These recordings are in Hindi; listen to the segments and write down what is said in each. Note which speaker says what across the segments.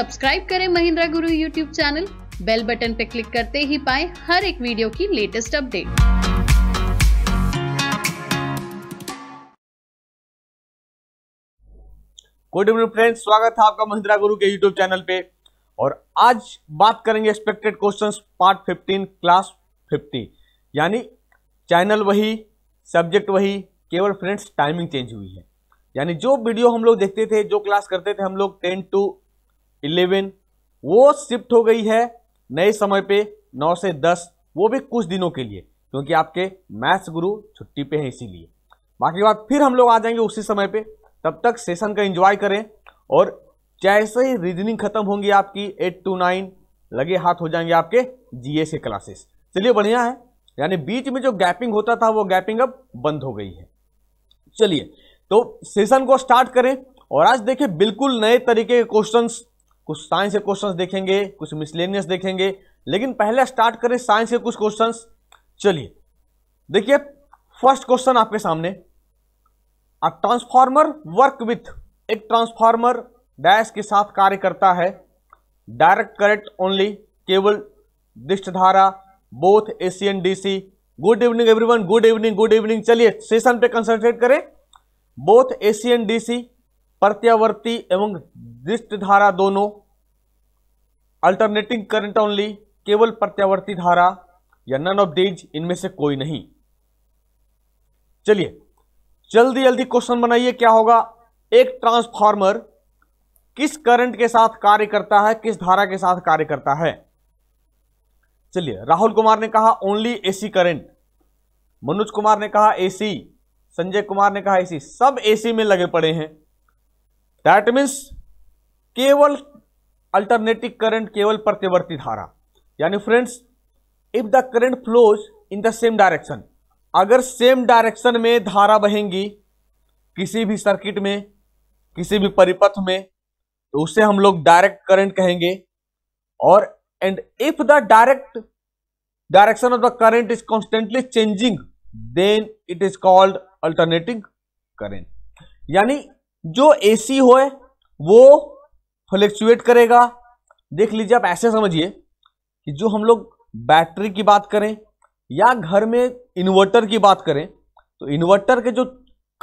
Speaker 1: सब्सक्राइब करें Mahindra Guru YouTube channel bell button पर क्लिक करते ही पाए हर एक वीडियो की लेटेस्ट अपडेट फ्रेंड्स स्वागत है आपका महिंद्रा गुरु के यूट्यूब चैनल पे और आज बात करेंगे एक्सपेक्टेड क्वेश्चंस पार्ट 15 क्लास 50 यानी चैनल वही सब्जेक्ट वही केवल फ्रेंड्स टाइमिंग चेंज हुई है यानी जो वीडियो हम लोग देखते थे जो क्लास करते थे हम लोग टेन टू इलेवन वो शिफ्ट हो गई है नए समय पे नौ से दस वो भी कुछ दिनों के लिए क्योंकि आपके मैथ्स गुरु छुट्टी पे हैं इसीलिए बाकी बात फिर हम लोग आ जाएंगे उसी समय पे तब तक सेशन का एंजॉय करें और जैसे ही रीजनिंग खत्म होंगी आपकी एट टू नाइन लगे हाथ हो जाएंगे आपके जीएस के क्लासेस चलिए बढ़िया है यानी बीच में जो गैपिंग होता था वो गैपिंग अब बंद हो गई है चलिए तो सेशन को स्टार्ट करें और आज देखें बिल्कुल नए तरीके के क्वेश्चंस कुछ साइंस के क्वेश्चंस देखेंगे कुछ मिसलेनियस देखेंगे लेकिन पहले स्टार्ट करें साइंस के कुछ क्वेश्चंस चलिए देखिए फर्स्ट क्वेश्चन आपके सामने अ ट्रांसफार्मर वर्क विथ एक ट्रांसफार्मर डैश के साथ कार्य करता है डायरेक्ट करेक्ट ओनली केवल दिष्टधारा both A C and D C good evening everyone good evening good evening चलिए सेशन पे कंसंट्रेट करें both A C and D C प्रत्यावर्ती एवं दृष्ट धारा दोनों अल्टरनेटिंग करंट ओनली केवल प्रत्यावर्ती धारा या नन ऑफ डेज इनमें से कोई नहीं चलिए जल्दी जल्दी क्वेश्चन बनाइए क्या होगा एक ट्रांसफार्मर किस करंट के साथ कार्य करता है किस धारा के साथ कार्य करता है चलिए राहुल कुमार ने कहा only AC current Manoj Kumar ने कहा एसी संजय कुमार ने कहा एसी सब एसी में लगे पड़े हैं दैट मीन्स केवल अल्टरनेटिव करंट केवल प्रतिवर्ती धारा यानी friends if the current flows in the same direction अगर सेम डायरेक्शन में धारा बहेंगी किसी भी सर्किट में किसी भी परिपथ में तो उसे हम लोग डायरेक्ट करंट कहेंगे और and if the direct direction of the current is constantly changing then it is called alternating current यानी जो एसी हो वो फ्लैक्चुएट करेगा देख लीजिए आप ऐसे समझिए कि जो हम लोग बैटरी की बात करें या घर में इन्वर्टर की बात करें तो इन्वर्टर के जो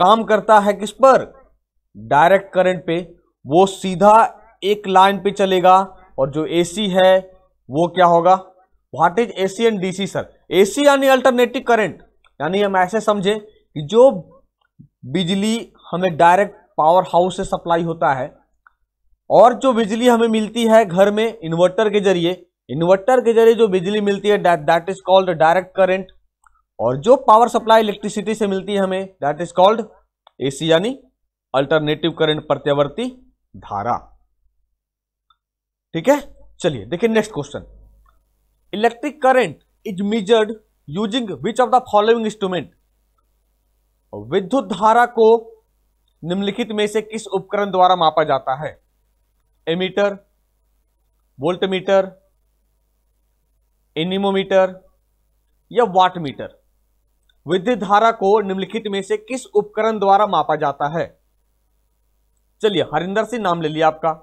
Speaker 1: काम करता है किस पर डायरेक्ट करंट पे वो सीधा एक लाइन पे चलेगा और जो एसी है वो क्या होगा what is AC and DC sir AC यानी अल्टरनेटिव करंट यानी हम ऐसे समझे कि जो बिजली हमें डायरेक्ट पावर हाउस से सप्लाई होता है और जो बिजली हमें मिलती है घर में इन्वर्टर के जरिए इन्वर्टर के जरिए जो बिजली मिलती है that is called direct current और जो पावर सप्लाई इलेक्ट्रिसिटी से मिलती है हमें दैट इज कॉल्ड एसी यानी अल्टरनेटिव करंट प्रत्यावर्ती धारा ठीक है चलिए देखिए next question electric current is measured using which of the following instrument विद्युत धारा को निम्नलिखित में से किस उपकरण द्वारा मापा जाता है एमीटर वोल्टमीटर एनिमोमीटर या वाट मीटर विद्युत धारा को निम्नलिखित में से किस उपकरण द्वारा मापा जाता है चलिए हरिंदर सिंह नाम ले लिया आपका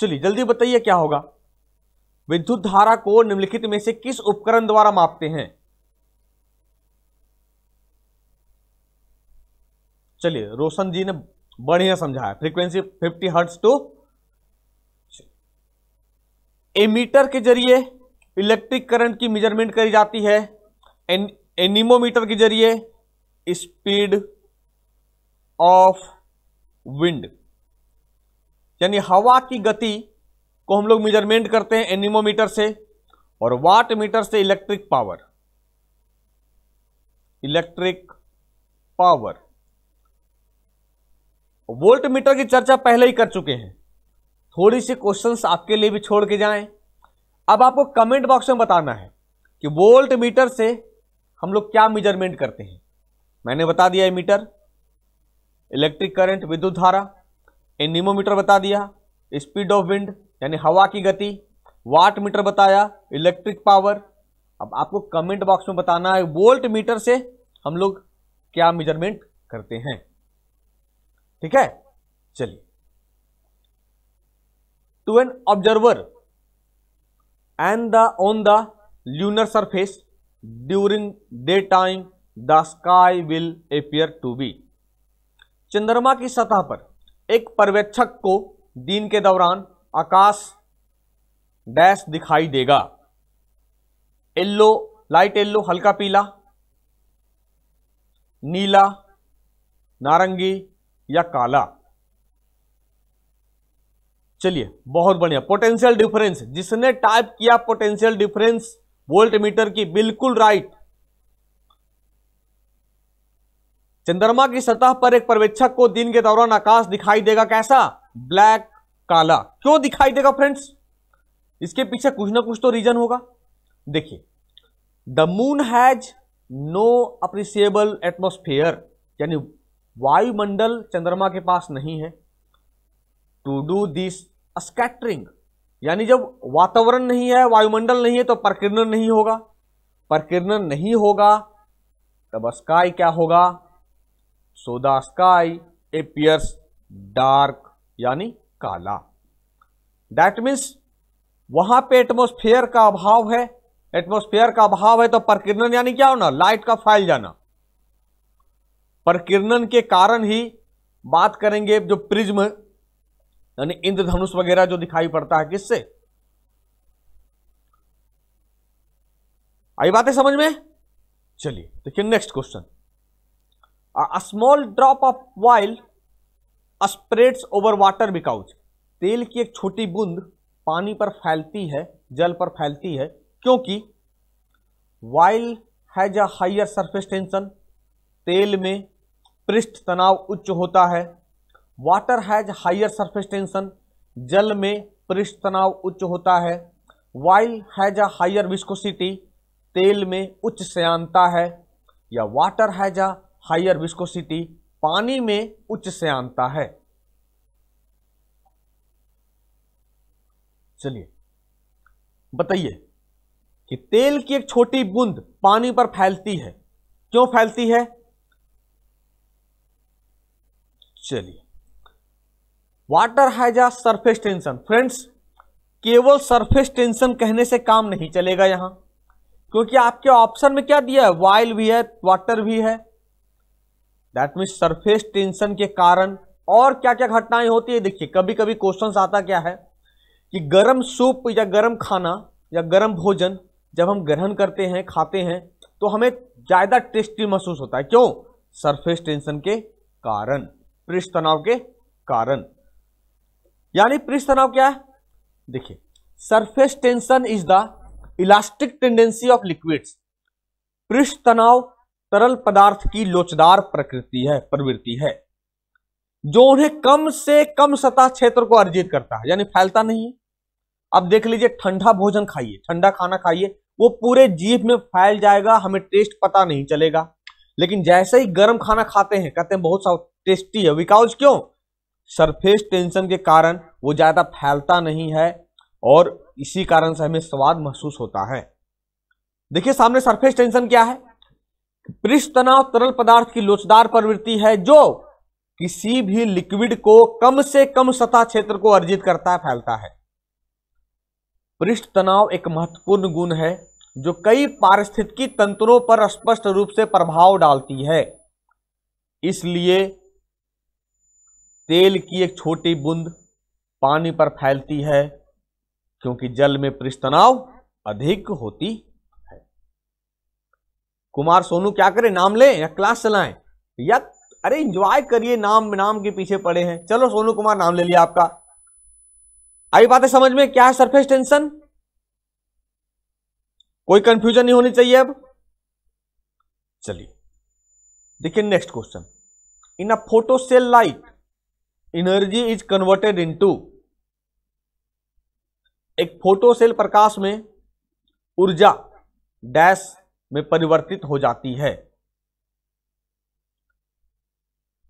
Speaker 1: चलिए जल्दी बताइए क्या होगा विद्युत धारा को निम्नलिखित में से किस उपकरण द्वारा मापते हैं चलिए रोशन जी ने बढ़िया समझाया फ्रीक्वेंसी 50 हर्ट्स टू एमीटर के जरिए इलेक्ट्रिक करंट की मेजरमेंट करी जाती है एन, एनिमोमीटर के जरिए स्पीड ऑफ विंड यानी हवा की गति को हम लोग मेजरमेंट करते हैं एनिमोमीटर से और वाट मीटर से electric power electric power volt meter की चर्चा पहले ही कर चुके हैं थोड़ी सी क्वेश्चंस आपके लिए भी छोड़ के जाएं अब आपको कमेंट बॉक्स में बताना है कि वोल्ट मीटर से हम लोग क्या मेजरमेंट करते हैं मैंने बता दिया मीटर इलेक्ट्रिक करंट विद्युत धारा एनिमोमीटर बता दिया स्पीड ऑफ विंड यानी हवा की गति वाट मीटर बताया इलेक्ट्रिक पावर अब आपको कमेंट बॉक्स में बताना है वोल्ट मीटर से हम लोग क्या मेजरमेंट करते हैं ठीक है चलिए to an observer and the on the lunar surface during day time the sky will appear to be चंद्रमा की सतह पर एक पर्यवेक्षक को दिन के दौरान आकाश डैश दिखाई देगा येल्लो लाइट येल्लो हल्का पीला नीला नारंगी या काला चलिए बहुत बढ़िया पोटेंशियल डिफरेंस जिसने टाइप किया पोटेंशियल डिफरेंस वोल्ट मीटर की बिल्कुल राइट चंद्रमा की सतह पर एक पर्यवेक्षक को दिन के दौरान आकाश दिखाई देगा कैसा ब्लैक काला क्यों दिखाई देगा फ्रेंड्स इसके पीछे कुछ ना कुछ तो रीजन होगा देखिए the moon has no appreciable atmosphere यानी वायुमंडल चंद्रमा के पास नहीं है टू डू दिस स्कैटरिंग यानी जब वातावरण नहीं है वायुमंडल नहीं है तो प्रकीर्णन नहीं होगा प्रकीर्णन नहीं होगा तब स्काई क्या होगा so the sky appears dark यानी काला दैट मीन्स वहां पे एटमोस्फेयर का अभाव है एटमोस्फेयर का अभाव है तो प्रकीर्णन यानी क्या होना लाइट का फैल जाना पर किरणन के कारण ही बात करेंगे जो प्रिज्म यानी इंद्रधनुष वगैरह जो दिखाई पड़ता है किससे आई बातें समझ में चलिए देखिए next question a small drop of oil spreads over water because तेल की एक छोटी बूंद पानी पर फैलती है जल पर फैलती है क्योंकि oil has a higher surface tension तेल में पृष्ठ तनाव उच्च होता है water has higher surface tension जल में पृष्ठ तनाव उच्च होता है oil has a higher viscosity तेल में उच्च श्यांता है या water has a higher viscosity पानी में उच्च श्यांता है चलिए बताइए कि तेल की एक छोटी बूंद पानी पर फैलती है क्यों फैलती है चलिए water has surface tension friends केवल सरफेस टेंशन कहने से काम नहीं चलेगा यहां क्योंकि आपके ऑप्शन में क्या दिया है वाइल भी है वाटर भी है दैट मीन सरफेस टेंशन के कारण और क्या क्या घटनाएं होती है देखिए कभी कभी क्वेश्चन आता क्या है कि गर्म सूप या गर्म खाना या गर्म भोजन जब हम ग्रहण करते हैं खाते हैं तो हमें ज़्यादा टेस्टी महसूस होता है क्यों सरफेस टेंशन के कारण पृष्ठ तनाव के कारण यानी पृष्ठ तनाव क्या है देखिए surface tension is the elastic tendency of liquids पृष्ठ तनाव तरल पदार्थ की लोचदार प्रकृति है प्रवृत्ति है जो उन्हें कम से कम सतह क्षेत्र को अर्जित करता है यानी फैलता नहीं है अब देख लीजिए ठंडा भोजन खाइए ठंडा खाना खाइए वो पूरे जीभ में फैल जाएगा हमें टेस्ट पता नहीं चलेगा लेकिन जैसे ही गर्म खाना खाते हैं कहते हैं बहुत सा टेस्टी है विकाउज क्यों सरफेस टेंशन के कारण वो ज़्यादा फैलता नहीं है और इसी कारण से हमें स्वाद महसूस होता है देखिए सामने सरफेस टेंशन क्या है पृष्ठ तनाव तरल पदार्थ की लोचदार प्रवृत्ति है जो किसी भी लिक्विड को कम से कम सतह क्षेत्र को अर्जित करता है फैलता है पृष्ठ तनाव एक महत्वपूर्ण गुण है जो कई पारिस्थितिकी तंत्रों पर स्पष्ट रूप से प्रभाव डालती है इसलिए तेल की एक छोटी बूंद पानी पर फैलती है क्योंकि जल में तनाव अधिक होती है कुमार सोनू क्या करें नाम लें या क्लास चलाएं या अरे इंजॉय करिए नाम नाम के पीछे पड़े हैं चलो सोनू कुमार नाम ले लिया आपका आई बातें समझ में क्या है सरफेस टेंशन कोई कंफ्यूजन नहीं होनी चाहिए अब चलिए देखिए next question in a photo cell light energy is converted into एक फोटो सेल प्रकाश में ऊर्जा डैश में परिवर्तित हो जाती है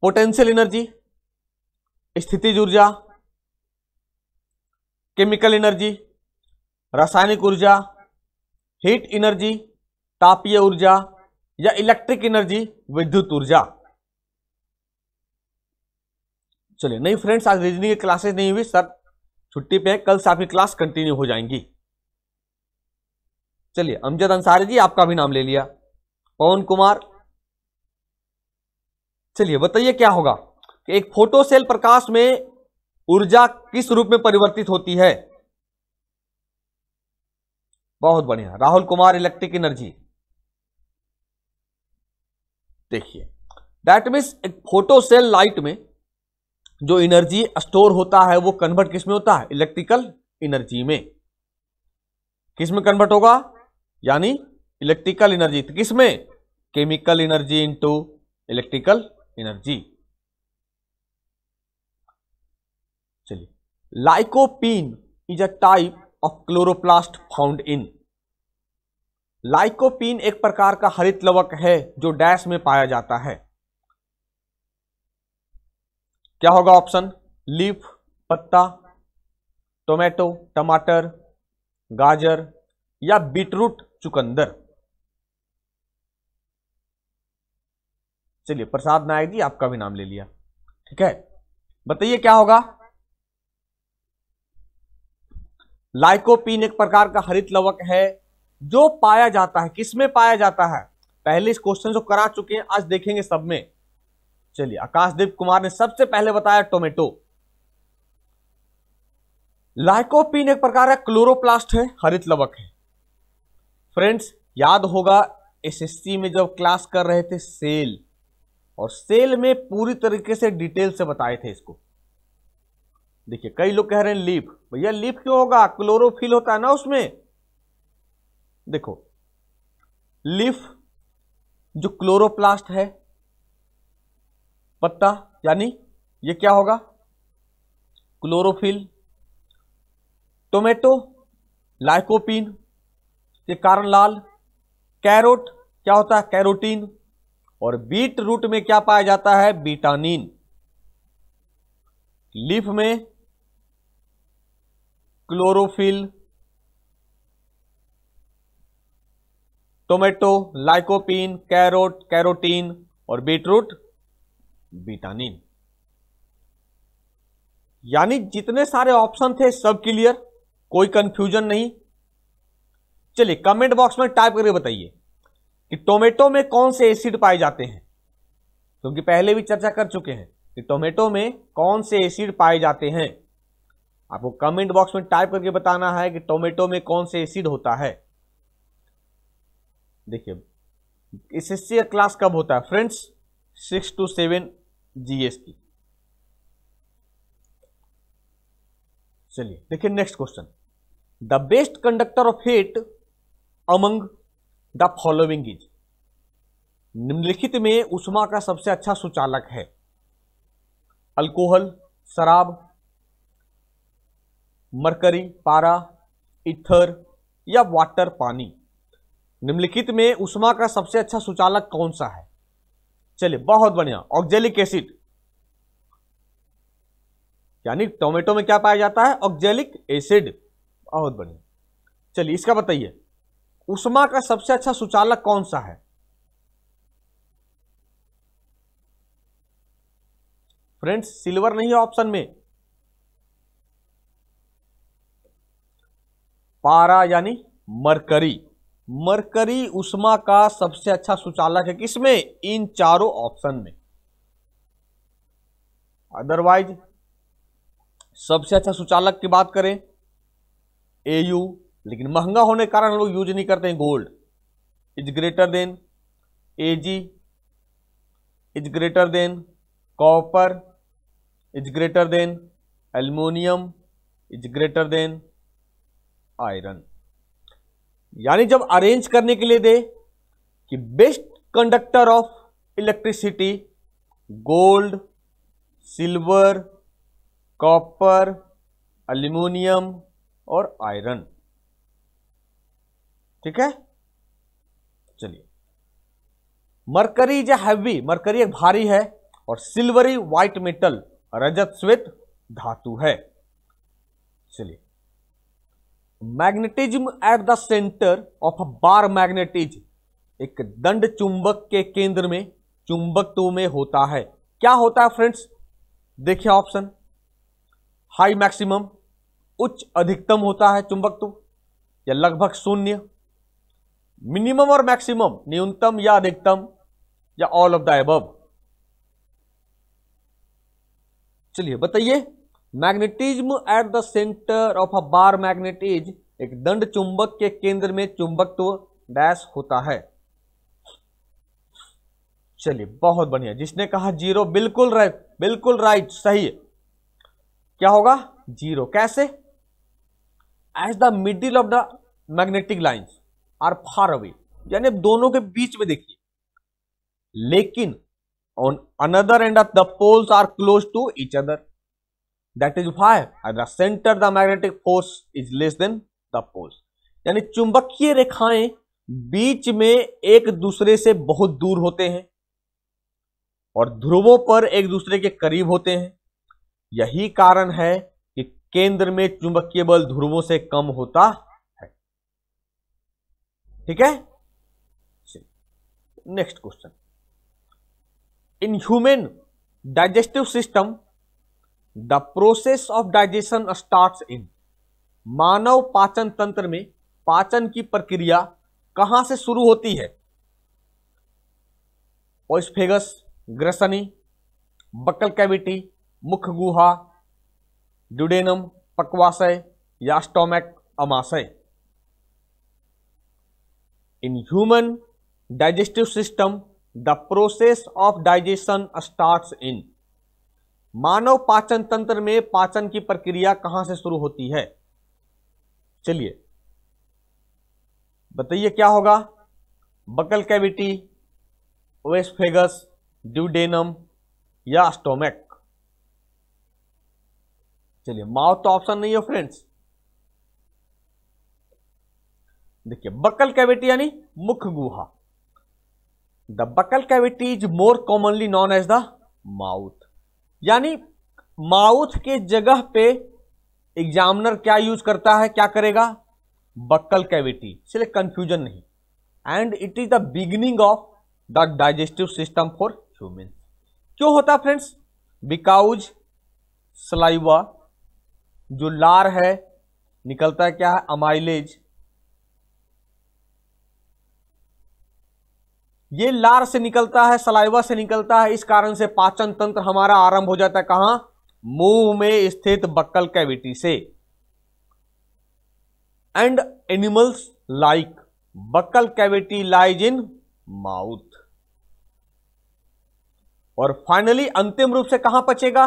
Speaker 1: पोटेंशियल एनर्जी स्थितिज ऊर्जा केमिकल एनर्जी रासायनिक ऊर्जा हीट एनर्जी तापीय ऊर्जा या इलेक्ट्रिक एनर्जी विद्युत ऊर्जा चलिए नहीं फ्रेंड्स आज रीजनिंग की क्लासेस नहीं हुई सर छुट्टी पे कल से आपकी क्लास कंटिन्यू हो जाएंगी चलिए अमजद अंसारी जी आपका भी नाम ले लिया पवन कुमार चलिए बताइए क्या होगा कि एक फोटोसेल प्रकाश में ऊर्जा किस रूप में परिवर्तित होती है बहुत बढ़िया राहुल कुमार इलेक्ट्रिक एनर्जी देखिए दैट मीन्स एक फोटो सेल लाइट में जो एनर्जी स्टोर होता है वो कन्वर्ट किस में होता है इलेक्ट्रिकल एनर्जी में किस में कन्वर्ट होगा यानी इलेक्ट्रिकल एनर्जी तो किस में chemical energy into electrical energy चलिए lycopene is a type of chloroplast found in lycopene एक प्रकार का हरित लवक है जो डैश में पाया जाता है क्या होगा ऑप्शन लीफ पत्ता टोमेटो टमाटर गाजर या बीटरूट चुकंदर चलिए प्रसाद नायक जी आपका भी नाम ले लिया ठीक है बताइए क्या होगा लाइकोपीन एक प्रकार का हरित लवक है जो पाया जाता है किसमें पाया जाता है पहले इस क्वेश्चन को करा चुके हैं आज देखेंगे सब में चलिए आकाशदीप कुमार ने सबसे पहले बताया टोमेटो लाइकोपीन एक प्रकार का क्लोरोप्लास्ट है हरित लवक है फ्रेंड्स याद होगा एसएससी में जब क्लास कर रहे थे सेल और सेल में पूरी तरीके से डिटेल से बताए थे इसको देखिए कई लोग कह रहे हैं लीफ भैया लीफ क्यों होगा क्लोरोफिल होता है ना उसमें देखो लीफ जो क्लोरोप्लास्ट है पत्ता यानी ये क्या होगा क्लोरोफिल टोमेटो लाइकोपिन के कारण लाल कैरोट क्या होता है कैरोटीन और बीट रूट में क्या पाया जाता है बीटानिन लीफ में chlorophyll tomato lycopene carot carotene और बीटरूट बीटानिन यानी जितने सारे ऑप्शन थे सब क्लियर कोई कंफ्यूजन नहीं चलिए कमेंट बॉक्स में टाइप करके बताइए कि टोमेटो में कौन से एसिड पाए जाते हैं क्योंकि पहले भी चर्चा कर चुके हैं कि टोमेटो में कौन से एसिड पाए जाते हैं आपको कमेंट बॉक्स में टाइप करके बताना है कि टोमेटो में कौन से एसिड होता है देखिए एस एस का क्लास कब होता है friends six to seven GST चलिए देखिए next question the best conductor of heat among the following is निम्नलिखित में उष्मा का सबसे अच्छा सुचालक है अल्कोहल शराब मरकरी पारा इथर या वाटर पानी निम्नलिखित में उष्मा का सबसे अच्छा सुचालक कौन सा है चलिए बहुत बढ़िया ऑक्जेलिक एसिड यानी टोमेटो में क्या पाया जाता है ऑक्जेलिक एसिड बहुत बढ़िया चलिए इसका बताइए उष्मा का सबसे अच्छा सुचालक कौन सा है फ्रेंड्स सिल्वर नहीं है ऑप्शन में पारा यानी मरकरी मरकरी उष्मा का सबसे अच्छा सुचालक है किसमें इन चारों ऑप्शन में अदरवाइज सबसे अच्छा सुचालक की बात करें एयू लेकिन महंगा होने के कारण लोग यूज नहीं करते हैं gold is greater than AG is greater than copper is greater than aluminium is greater than iron यानी जब अरेंज करने के लिए दे कि best conductor of electricity gold silver copper aluminium और आयरन ठीक है चलिए मरकरी जो हैवी मरकरी एक भारी है और सिल्वरी व्हाइट मेटल रजत श्वेत धातु है चलिए magnetism at the centre of a bar magnet is एक दंड चुंबक के केंद्र में चुंबकत्व में होता है क्या होता है फ्रेंड्स देखिए ऑप्शन हाई मैक्सिमम उच्च अधिकतम होता है चुंबकत्व या लगभग शून्य मिनिमम और मैक्सिमम न्यूनतम या अधिकतम या ऑल ऑफ द एबव चलिए बताइए magnetism at the centre of a bar magnet is एक दंड चुंबक के केंद्र में चुंबकत्व तो डैश होता है चलिए बहुत बढ़िया जिसने कहा जीरो बिल्कुल राइट बिल्कुल राइट सही है क्या होगा जीरो कैसे as the middle of the magnetic lines are far away यानी दोनों के बीच में देखिए लेकिन on another end of the poles are close to each other that is why at the centre the magnetic force is less than the poles यानी चुंबकीय रेखाएं बीच में एक दूसरे से बहुत दूर होते हैं और ध्रुवों पर एक दूसरे के करीब होते हैं यही कारण है कि केंद्र में चुंबकीय बल ध्रुवों से कम होता है ठीक है next question in human digestive system the process of digestion start in मानव पाचन तंत्र में पाचन की प्रक्रिया कहां से शुरू होती है ओस्फेगस ग्रसनी बकल कैविटी मुख गुहा ड्यूडेनम पकवाशय या स्टोमैक अमाशय in human digestive system the process of digestion start in मानव पाचन तंत्र में पाचन की प्रक्रिया कहां से शुरू होती है चलिए बताइए क्या होगा बकल कैविटी ओएसफेगस ड्यूडेनम या स्टोमैक चलिए माउथ तो ऑप्शन नहीं है फ्रेंड्स देखिए बकल कैविटी यानी मुख गुहा the buccal cavity is more commonly known as the mouth यानी माउथ के जगह पे एग्जामिनर क्या यूज करता है क्या करेगा बक्कल कैविटी इसलिए कंफ्यूजन नहीं and it is the beginning of the digestive system for human क्यों होता है फ्रेंड्स बिकाउज सलाइवा जो लार है निकलता है क्या है अमाइलेज ये लार से निकलता है सलाइवा से निकलता है इस कारण से पाचन तंत्र हमारा आरंभ हो जाता है कहां मुंह में स्थित बक्कल कैविटी से and animals like buccal cavity lies in mouth और फाइनली अंतिम रूप से कहां पचेगा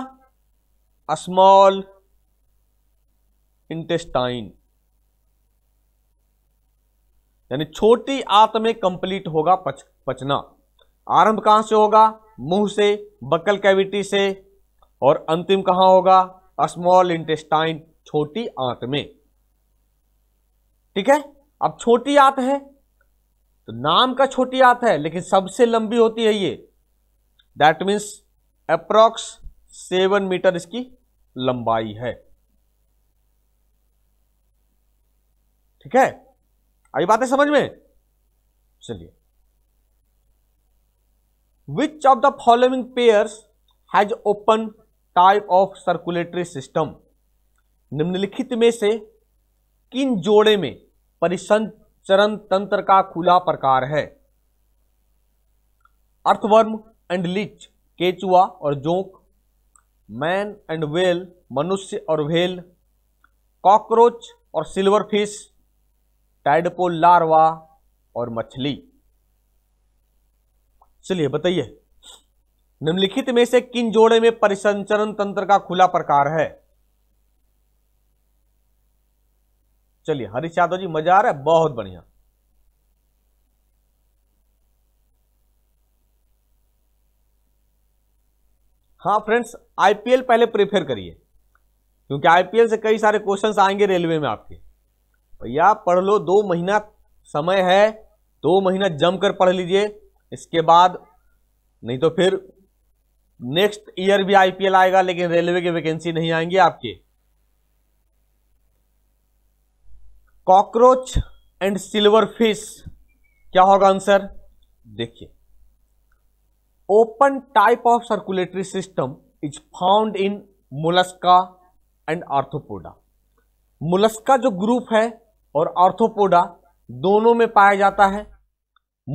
Speaker 1: स्मॉल इंटेस्टाइन यानी छोटी आंत में कंप्लीट होगा पच, पचना आरंभ कहां से होगा मुंह से बकल कैविटी से और अंतिम कहां होगा स्मॉल इंटेस्टाइन छोटी आंत में ठीक है अब छोटी आंत है तो नाम का छोटी आंत है लेकिन सबसे लंबी होती है ये that means approx seven metre इसकी लंबाई है ठीक है आई बातें समझ में चलिए which of the following pairs has open type of circulatory system निम्नलिखित में से किन जोड़े में परिसंचरण तंत्र का खुला प्रकार है अर्थवर्म एंड लिच केचुआ और जोंक मैन एंड वेल मनुष्य और वेल कॉकरोच और सिल्वर फिश टाइडपोल लार्वा और मछली चलिए बताइए निम्नलिखित में से किन जोड़े में परिसंचरण तंत्र का खुला प्रकार है चलिए हरीश यादव जी मजा आ रहा है बहुत बढ़िया हाँ फ्रेंड्स आईपीएल पहले प्रेफर करिए क्योंकि आईपीएल से कई सारे क्वेश्चंस आएंगे रेलवे में आपके भैया पढ़ लो दो महीना समय है दो महीना जमकर पढ़ लीजिए इसके बाद नहीं तो फिर नेक्स्ट ईयर भी आईपीएल आएगा लेकिन रेलवे की वैकेंसी नहीं आएंगी आपके कॉकरोच एंड सिल्वर फिश क्या होगा आंसर देखिए open type of circulatory system is found in Mollusca and Arthropoda Mollusca जो ग्रुप है और ऑर्थोपोडा दोनों में पाया जाता है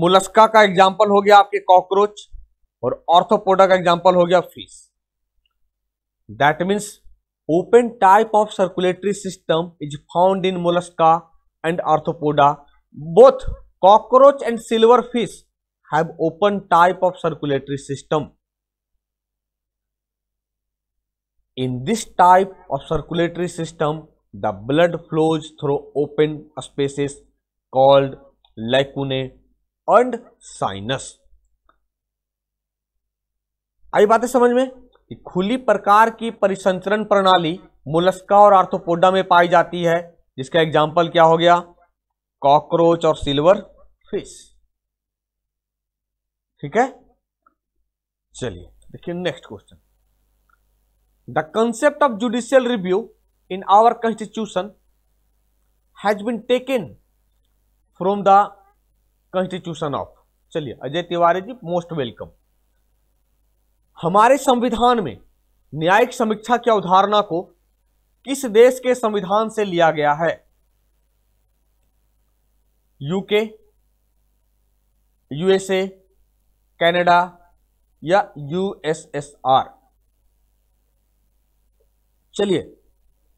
Speaker 1: मुलस्का का एग्जाम्पल हो गया आपके कॉकरोच और ऑर्थोपोडा का एग्जाम्पल हो गया fish that means open type of circulatory system is found in Mollusca and Arthropoda both cockroach and silver fish have open type of circulatory system in this type of circulatory system the blood flows through open spaces called lacunae and sinus आई बातें समझ में कि खुली प्रकार की परिसंचरण प्रणाली मोलस्का और आर्थोपोडा में पाई जाती है जिसका एग्जाम्पल क्या हो गया कॉकरोच और सिल्वर फिश ठीक है चलिए देखिए next question the concept of judicial review in our constitution has been taken from the constitution of चलिए अजय तिवारी जी मोस्ट वेलकम हमारे संविधान में न्यायिक समीक्षा की अवधारणा को किस देश के संविधान से लिया गया है यूके यूएसए कनाडा या यूएसएसआर चलिए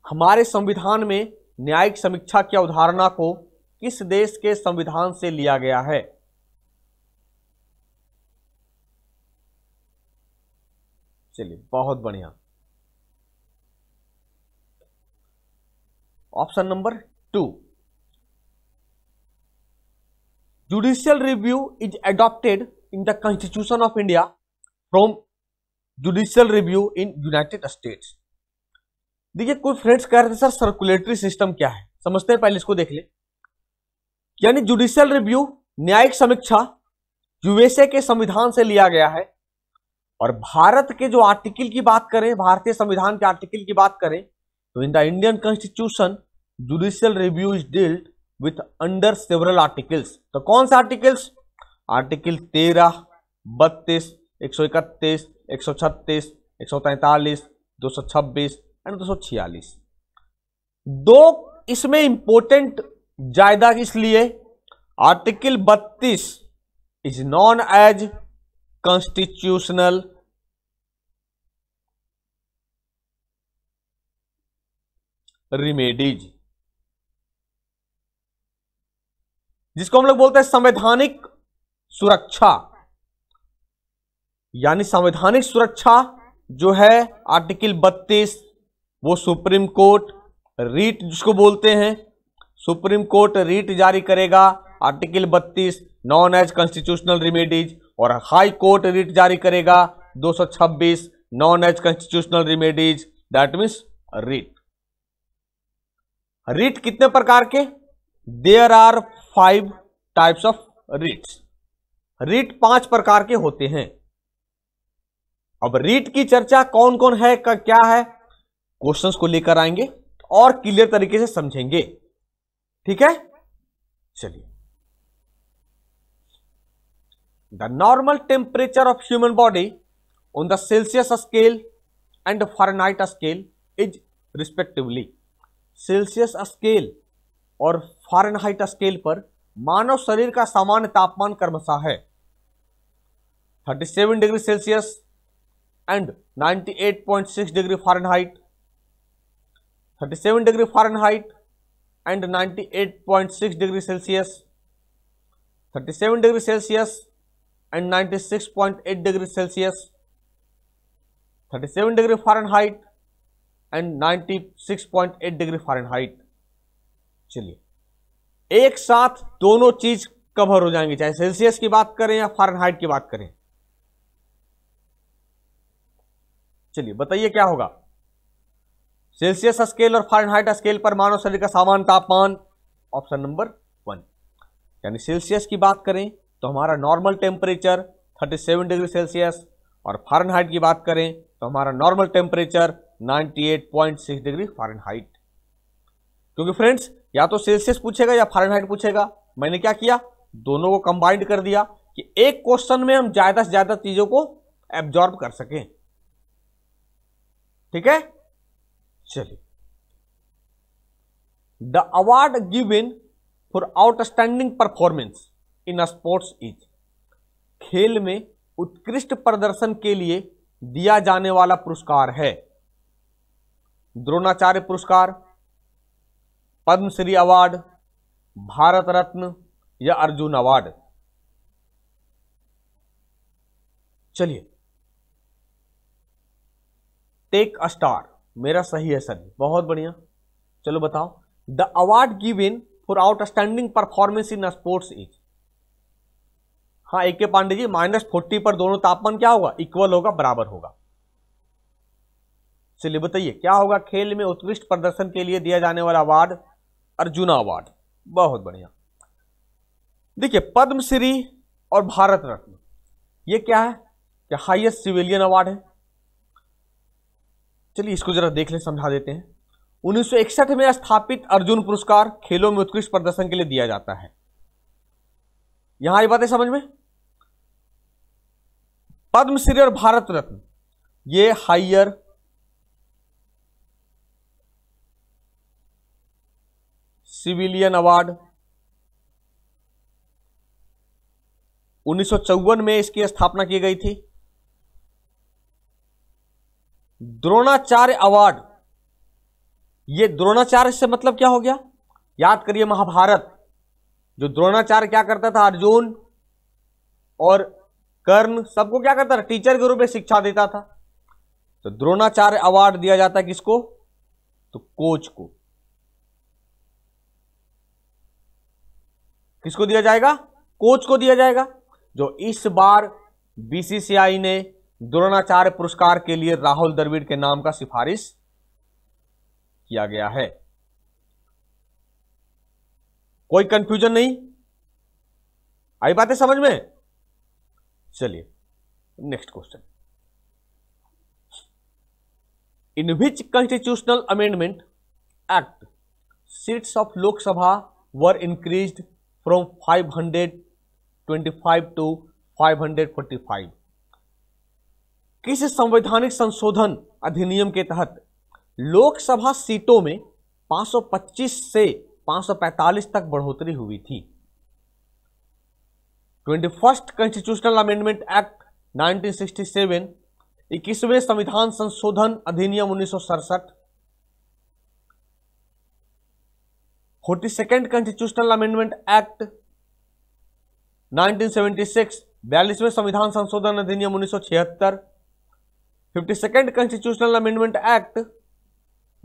Speaker 1: हमारे संविधान में न्यायिक समीक्षा की अवधारणा को किस देश के संविधान से लिया गया है चलिए बहुत बढ़िया option number two judicial review is adopted in the constitution of India from judicial review in United States देखिए कुछ फ्रेंड्स कह रहे थे सर सर्कुलेटरी सिस्टम क्या है समझते हैं पहले इसको देख ले यानी जुडिशियल रिव्यू न्यायिक समीक्षा यूएसए के संविधान से लिया गया है और भारत के जो आर्टिकल की बात करें भारतीय संविधान के आर्टिकल की बात करें तो in the Indian constitution judicial review is dealt with under several articles तो कौन से आर्टिकल्स आर्टिकल तेरह बत्तीस एक सौ इकतीस एक सौ छत्तीस एक सौ तैंतालीस दो सौ छब्बीस यानी दो दो इसमें इंपोर्टेंट जायदा इसलिए article 32 is known as constitutional remedies जिसको हम लोग बोलते हैं संवैधानिक सुरक्षा यानी संवैधानिक सुरक्षा जो है आर्टिकल 32 वो सुप्रीम कोर्ट रीट जिसको बोलते हैं सुप्रीम कोर्ट रीट जारी करेगा article 32 known as constitutional remedies और हाई कोर्ट रीट जारी करेगा 226 known as constitutional remedies that means writ writ कितने प्रकार के there are five types of writs writ पांच प्रकार के होते हैं अब रीट की चर्चा कौन कौन है क्या है क्वेश्चंस को लेकर आएंगे और क्लियर तरीके से समझेंगे ठीक है चलिए the normal temperature of human body on the Celsius scale and Fahrenheit scale is respectively Celsius scale और फॉरनहाइट स्केल पर मानव शरीर का सामान्य तापमान कर्मशा है 37 degree Celsius and 98.6 degree Fahrenheit 37 degree Fahrenheit and 98.6 degree Celsius, 37 degree Celsius and 96.8 degree Celsius, 37 degree Fahrenheit and 96.8 degree Fahrenheit. चलिए एक साथ दोनों चीज कवर हो जाएंगे चाहे सेल्सियस की बात करें या फारेनहाइट की बात करें चलिए बताइए क्या होगा सेल्सियस स्केल और फारेनहाइट स्केल पर मानव शरीर का सामान्य तापमान ऑप्शन नंबर वन यानी सेल्सियस की बात करें तो हमारा नॉर्मल टेम्परेचर 37 डिग्री सेल्सियस और फारेनहाइट की बात करें तो हमारा नॉर्मल टेम्परेचर 98.6 डिग्री फारेनहाइट क्योंकि फ्रेंड्स या तो सेल्सियस पूछेगा या फारेनहाइट पूछेगा मैंने क्या किया दोनों को कंबाइंड कर दिया कि एक क्वेश्चन में हम ज़्यादा से ज़्यादा चीज़ों को एब्जॉर्ब कर सकें ठीक है चलिए the award given for outstanding performance in sports is खेल में उत्कृष्ट प्रदर्शन के लिए दिया जाने वाला पुरस्कार है द्रोणाचार्य पुरस्कार पद्मश्री अवार्ड भारत रत्न या अर्जुन अवार्ड चलिए टेक अ स्टार मेरा सही है सर बहुत बढ़िया चलो बताओ the award given for outstanding performance in sports is हाँ ए के पांडे जी माइनस फोर्टी पर दोनों तापमान क्या होगा इक्वल होगा बराबर होगा चलिए बताइए क्या होगा खेल में उत्कृष्ट प्रदर्शन के लिए दिया जाने वाला अवार्ड अर्जुना अवार्ड बहुत बढ़िया देखिए पद्मश्री और भारत रत्न ये क्या है कि हाईएस्ट सिविलियन अवार्ड है चलिए इसको जरा देख लें समझा देते हैं उन्नीस में स्थापित अर्जुन पुरस्कार खेलों में उत्कृष्ट प्रदर्शन के लिए दिया जाता है यहां ये बातें समझ में पद्मश्री और भारत रत्न ये हाइयर सिविलियन अवार्ड उन्नीस में इसकी स्थापना की गई थी द्रोणाचार्य अवार्ड ये द्रोणाचार्य से मतलब क्या हो गया याद करिए महाभारत जो द्रोणाचार्य क्या करता था अर्जुन और कर्ण सबको क्या करता था टीचर के रूप में शिक्षा देता था तो द्रोणाचार्य अवार्ड दिया जाता है किसको तो कोच को किसको दिया जाएगा कोच को दिया जाएगा जो इस बार बीसीसीआई ने द्रोणाचार्य पुरस्कार के लिए राहुल द्रविड़ के नाम का सिफारिश किया गया है कोई कंफ्यूजन नहीं आई बातें समझ में चलिए next question in which constitutional amendment act seats of Lok Sabha were increased from 525 to 545 किस संवैधानिक संशोधन अधिनियम के तहत लोकसभा सीटों में 525 से 545 तक बढ़ोतरी हुई थी twenty first constitutional amendment act 1967, seven संविधान संशोधन अधिनियम उन्नीस सौ सड़सठ forty second constitutional amendment act 1976, बयालीसवें संविधान संशोधन अधिनियम उन्नीस सौ छिहत्तर fifty second constitutional amendment act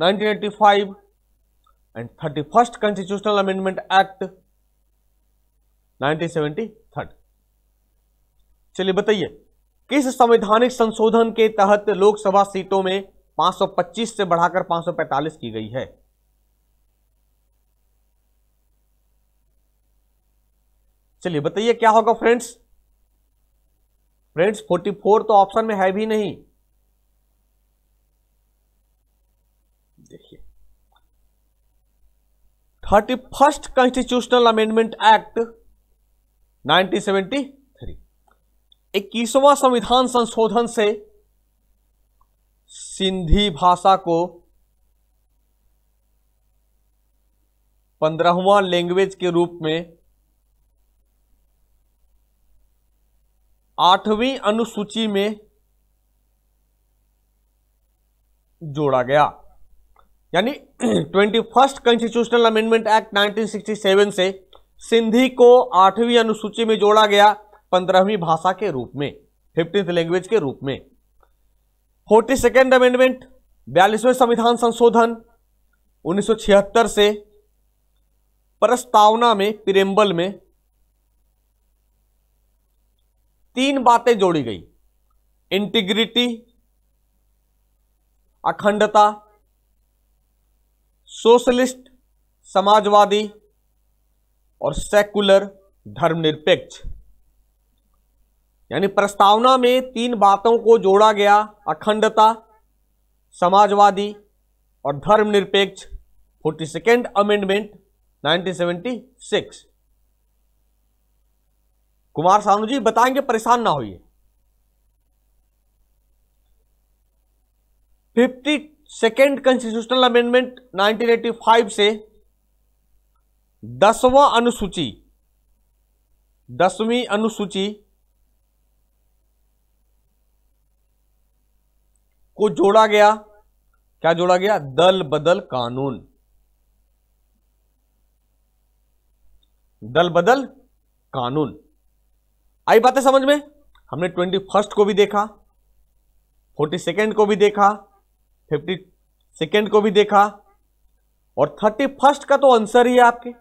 Speaker 1: 1985 thirty first constitutional amendment act 1973 चलिए बताइए किस संवैधानिक संशोधन के तहत लोकसभा सीटों में 525 से बढ़ाकर 545 की गई है चलिए बताइए क्या होगा फ्रेंड्स फ्रेंड्स 44 तो ऑप्शन में है भी नहीं thirty first constitutional amendment act 1973 इक्कीसवां संविधान संशोधन से सिंधी भाषा को पंद्रहवा लैंग्वेज के रूप में आठवीं अनुसूची में जोड़ा गया यानी twenty first constitutional amendment act 1967 से सिंधी को आठवीं अनुसूची में जोड़ा गया पंद्रहवीं भाषा के रूप में फिफ्टींथ लैंग्वेज के रूप में फोर्टी सेकेंड अमेंडमेंट बयालीसवें संविधान संशोधन 1976 से प्रस्तावना में पिरेम्बल में तीन बातें जोड़ी गई इंटीग्रिटी अखंडता सोशलिस्ट समाजवादी और सेकुलर धर्मनिरपेक्ष यानी प्रस्तावना में तीन बातों को जोड़ा गया अखंडता समाजवादी और धर्मनिरपेक्ष फोर्टी सेकेंड अमेंडमेंट 1976 कुमार सानू जी बताएंगे परेशान ना होइए फिफ्टी सेकेंड कॉन्स्टिट्यूशनल अमेंडमेंट 1985 से दसवां अनुसूची दसवीं अनुसूची को जोड़ा गया क्या जोड़ा गया दल बदल कानून दल बदल कानून आई बातें समझ में हमने ट्वेंटी फर्स्ट को भी देखा फोर्टी सेकेंड को भी देखा फिफ्टी सेकेंड को भी देखा और थर्टी फर्स्ट का तो आंसर ही है आपके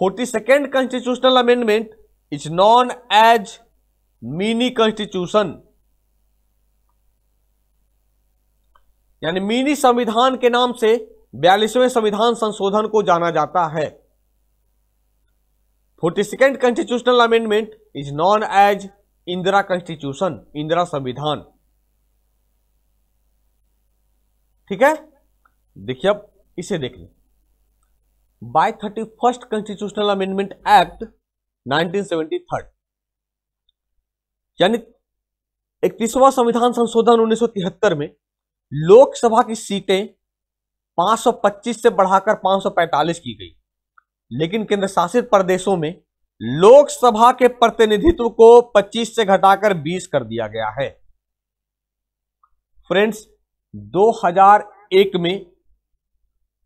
Speaker 1: forty second constitutional amendment is known as mini constitution यानी मिनी संविधान के नाम से बयालीसवें संविधान संशोधन को जाना जाता है forty second constitutional amendment is known as Indira constitution Indira संविधान ठीक है देखिए अब इसे देख लें by thirty first constitutional amendment act nineteen seventy third यानी इकतीसवा संविधान संशोधन 1973 में लोकसभा की सीटें 525 से बढ़ाकर 545 की गई लेकिन केंद्र शासित प्रदेशों में लोकसभा के प्रतिनिधित्व को 25 से घटाकर 20 कर दिया गया है फ्रेंड्स 2001 में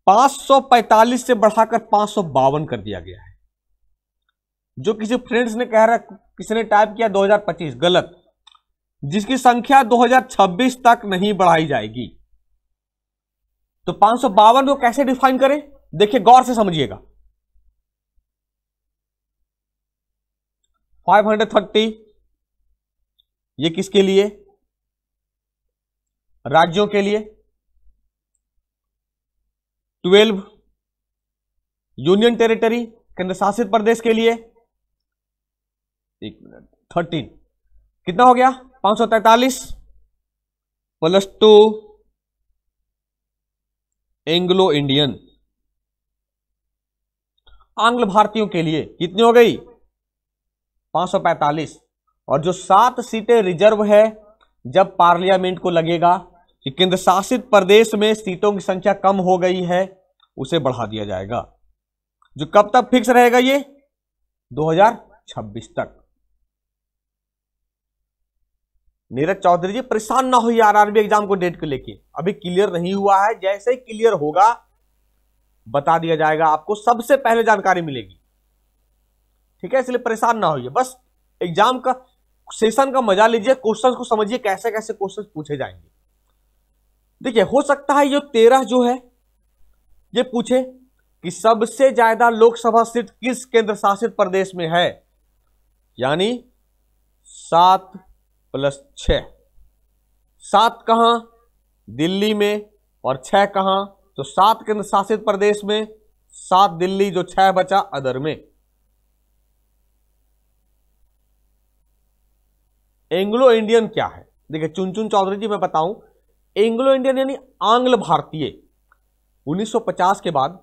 Speaker 1: 545 से बढ़ाकर पांच कर दिया गया है जो किसी फ्रेंड्स ने कह रहा किसी ने टाइप किया 2025 गलत जिसकी संख्या 2026 तक नहीं बढ़ाई जाएगी तो पांच को कैसे डिफाइन करें देखिए गौर से समझिएगा 530 ये किसके लिए राज्यों के लिए ट्वेल्व यूनियन टेरिटरी केंद्र शासित प्रदेश के लिए एक मिनट थर्टीन कितना हो गया पांच सौ तैतालीस प्लस टू एंग्लो इंडियन आंग्ल भारतीयों के लिए कितनी हो गई 545 और जो सात सीटें रिजर्व है जब पार्लियामेंट को लगेगा कि केंद्र शासित प्रदेश में सीटों की संख्या कम हो गई है उसे बढ़ा दिया जाएगा जो कब तक फिक्स रहेगा ये 2026 तक नीरज चौधरी जी परेशान ना हुई आरआरबी एग्जाम को डेट को लेके अभी क्लियर नहीं हुआ है जैसे ही क्लियर होगा बता दिया जाएगा आपको सबसे पहले जानकारी मिलेगी ठीक है इसलिए परेशान ना होइए बस एग्जाम का सेशन का मजा लीजिए क्वेश्चंस को समझिए कैसे कैसे क्वेश्चंस पूछे जाएंगे देखिए हो सकता है ये तेरह जो है ये पूछे कि सबसे ज्यादा लोकसभा सीट किस केंद्र शासित प्रदेश में है यानी सात प्लस छ सात कहाँ दिल्ली में और छह कहा तो सात केंद्र शासित प्रदेश में सात दिल्ली जो छह बचा अदर में एंग्लो इंडियन क्या है देखिए चुन चौधरी जी मैं बताऊं एंग्लो इंडियन यानी आंग्ल भारतीय 1950 के बाद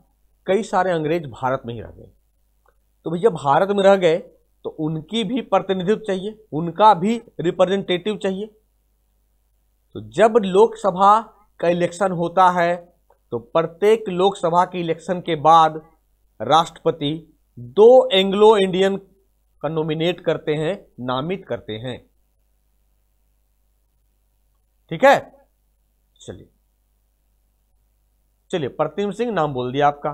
Speaker 1: कई सारे अंग्रेज भारत में ही रह गए तो भैया भारत में रह गए तो उनकी भी प्रतिनिधित्व चाहिए उनका भी रिप्रेजेंटेटिव चाहिए तो जब लोकसभा का इलेक्शन होता है तो प्रत्येक लोकसभा के इलेक्शन के बाद राष्ट्रपति दो एंग्लो इंडियन का नॉमिनेट करते हैं नामित करते हैं ठीक है चलिए चलिए प्रतिम सिंह नाम बोल दिया आपका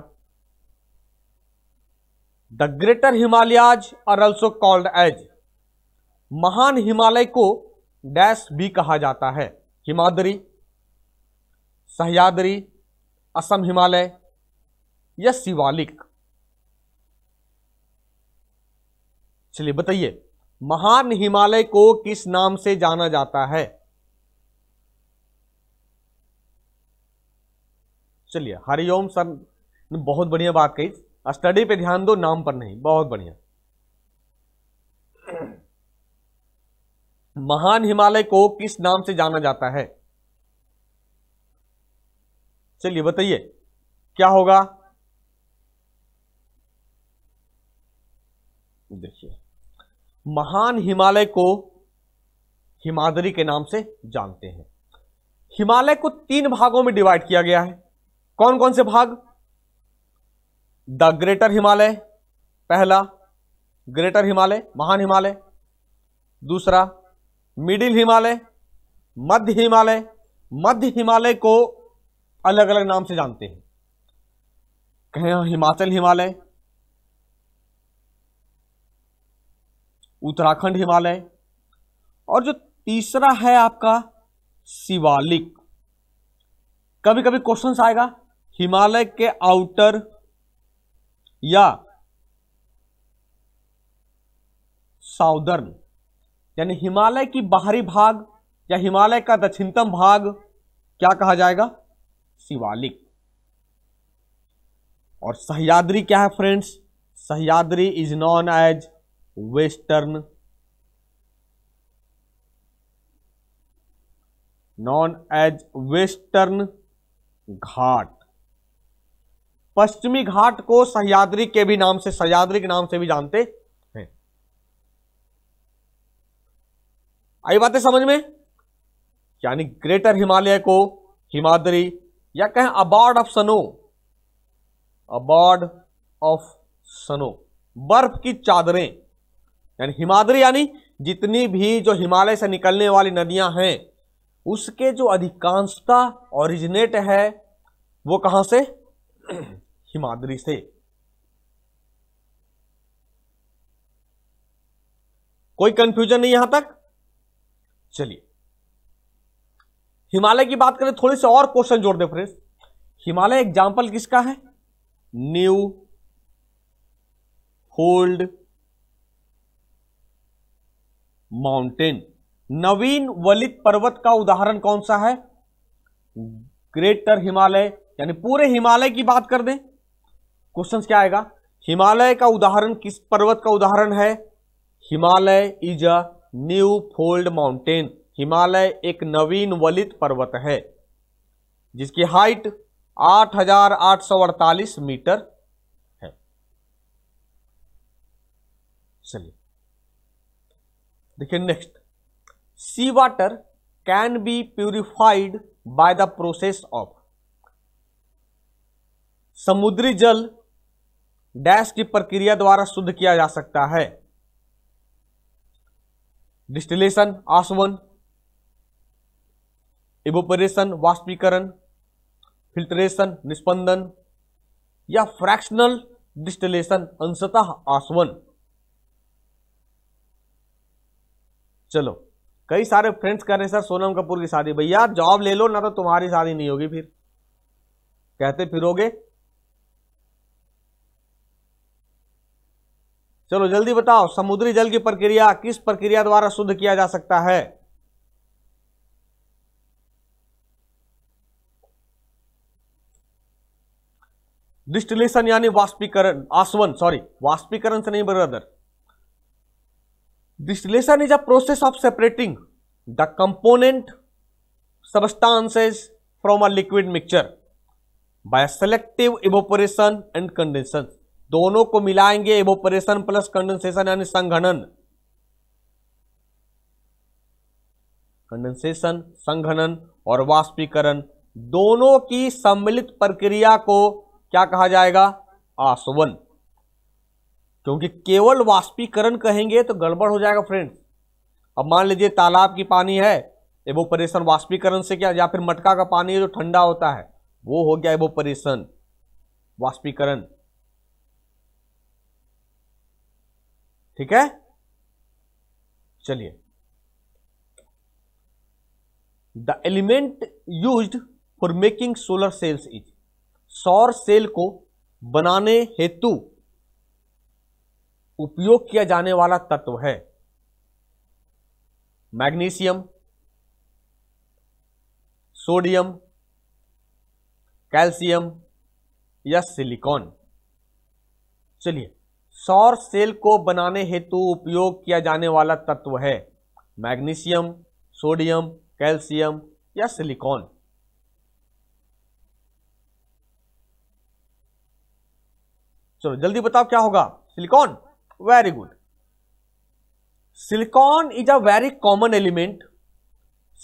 Speaker 1: द ग्रेटर हिमालयाज और ऑल्सो कॉल्ड एज महान हिमालय को डैश भी कहा जाता है हिमाद्री सहयाद्री असम हिमालय या शिवालिक चलिए बताइए महान हिमालय को किस नाम से जाना जाता है चलिए हरिओम सर ने बहुत बढ़िया बात कही स्टडी पे ध्यान दो नाम पर नहीं बहुत बढ़िया महान हिमालय को किस नाम से जाना जाता है चलिए बताइए क्या होगा देखिए महान हिमालय को हिमादरी के नाम से जानते हैं हिमालय को तीन भागों में डिवाइड किया गया है कौन कौन से भाग द ग्रेटर हिमालय पहला ग्रेटर हिमालय महान हिमालय दूसरा मिडिल हिमालय मध्य हिमालय मध्य हिमालय को अलग अलग नाम से जानते हैं कहें हाँ, हिमाचल हिमालय उत्तराखंड हिमालय और जो तीसरा है आपका शिवालिक कभी कभी क्वेश्चन आएगा हिमालय के आउटर या साउदर्न यानी हिमालय की बाहरी भाग या हिमालय का दक्षिणतम भाग क्या कहा जाएगा शिवालिक और सहयाद्री क्या है friends Sahyadri is known as western known as western Ghat पश्चिमी घाट को सहयाद्री के भी नाम से सहयाद्री के नाम से भी जानते हैं आई बातें समझ में यानी ग्रेटर हिमालय को हिमाद्री या कहें अबॉर्ड ऑफ सनो अबॉर्ड ऑफ सनो बर्फ की चादरें यानी हिमाद्री यानी जितनी भी जो हिमालय से निकलने वाली नदियां हैं उसके जो अधिकांशता ओरिजिनेट है वो कहां से हिमाद्री से कोई कंफ्यूजन नहीं यहां तक चलिए हिमालय की बात करें थोड़े से और क्वेश्चन जोड़ दे फ्रेंड्स हिमालय एग्जाम्पल किसका है न्यू होल्ड माउंटेन नवीन वलित पर्वत का उदाहरण कौन सा है ग्रेटर हिमालय यानी पूरे हिमालय की बात कर दें क्वेश्चन क्या आएगा हिमालय का उदाहरण किस पर्वत का उदाहरण है Himalaya is a new fold mountain Himalaya एक नवीन वलित पर्वत है जिसकी हाइट 8,848 मीटर है चलिए देखिए next sea water can be purified by the process of समुद्री जल डैश की प्रक्रिया द्वारा शुद्ध किया जा सकता है डिस्टिलेशन आसवन इवोपरेशन वाष्पीकरण फिल्ट्रेशन निष्पंदन या फ्रैक्शनल डिस्टिलेशन अंशतः आसवन चलो कई सारे फ्रेंड्स कह रहे हैं सर सोनम कपूर की शादी भैया जॉब ले लो ना तो तुम्हारी शादी नहीं होगी फिर कहते फिरोगे चलो जल्दी बताओ समुद्री जल की प्रक्रिया किस प्रक्रिया द्वारा शुद्ध किया जा सकता है डिस्टिलेशन यानी वाष्पीकरण आसवन सॉरी वाष्पीकरण से नहीं brother distillation is a process of separating the component substances from a liquid mixture by selective evaporation and condensation दोनों को मिलाएंगे एवोपरेशन प्लस कंडेंसेशन यानी संघनन कंडेंसेशन संघनन और वाष्पीकरण दोनों की सम्मिलित प्रक्रिया को क्या कहा जाएगा आसवन क्योंकि केवल वाष्पीकरण कहेंगे तो गड़बड़ हो जाएगा फ्रेंड्स अब मान लीजिए तालाब की पानी है एवोपरेशन वाष्पीकरण से क्या या फिर मटका का पानी जो ठंडा होता है वो हो गया एवोपरेशन वाष्पीकरण ठीक है चलिए the element use for making solar cells is सौर सेल को बनाने हेतु उपयोग किया जाने वाला तत्व है मैग्नीशियम सोडियम कैल्शियम या सिलिकॉन चलिए सौर सेल को बनाने हेतु उपयोग किया जाने वाला तत्व है मैग्नीशियम सोडियम कैल्शियम या सिलिकॉन चलो जल्दी बताओ क्या होगा silicon very good silicon is a very common element